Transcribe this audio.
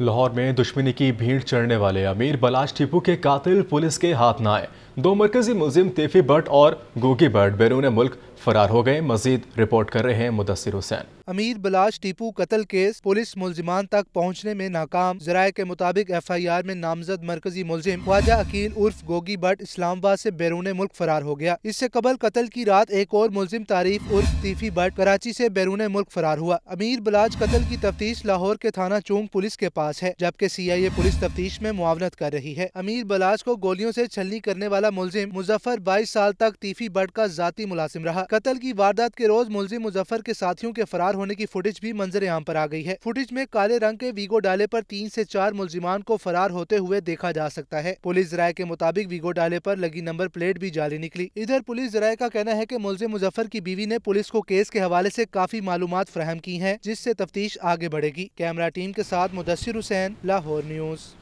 लाहौर में दुश्मनी की भीड़ चढ़ने वाले अमीर बलाश टिपू के कातिल पुलिस के हाथ न आए दो मरकजी मुलिम तेफी भट्ट और गोगी भट्ट बैरून मुल्क फरार हो गए मजीद रिपोर्ट कर रहे हैं मुदसर हुसैन अमीर बलाश टीपू कतल केस पुलिस मुलजमान तक पहुँचने में नाकाम जराये के मुताबिक एफ आई आर में नामजद मरकजी मुलजिम ख्वाजा अकील उर्फ गोगी भट्ट इस्लामाबाद ऐसी बैरून मुल्क फरार हो गया इससे कबल कतल की रात एक और मुलजिम तारीफ उर्फ तीफी भट्ट कराची ऐसी बैरून मुल्क फरार हुआ अमीर बलाज कतल की तफ्तीश लाहौर के थाना चौंग पुलिस के पास है जबकि सी आई ए पुलिस तफ्तीश में मुआवनत कर रही है अमीर बलाज को गोलियों ऐसी छलनी करने वाला वाला मुलजिम मुजफ्फर बाईस साल तक तीफी बट का जाती मुलाजिम रहा कत्ल की वारदात के रोज मुलजिम मुजफ्फर के साथियों के फरार होने की फुटेज भी मंजर आम पर आ गई है फुटेज में काले रंग के वीगो डाले पर तीन से चार मुलजिमान को फरार होते हुए देखा जा सकता है पुलिस जराये के मुताबिक वीगो डाले पर लगी नंबर प्लेट भी जाली निकली इधर पुलिस जराये का कहना है की मुलजिम मुजफ्फर की बीवी ने पुलिस को केस के हवाले ऐसी काफी मालूम फ्राहम की है जिससे तफ्तीश आगे बढ़ेगी कैमरा टीम के साथ मुदसर हुसैन लाहौर न्यूज़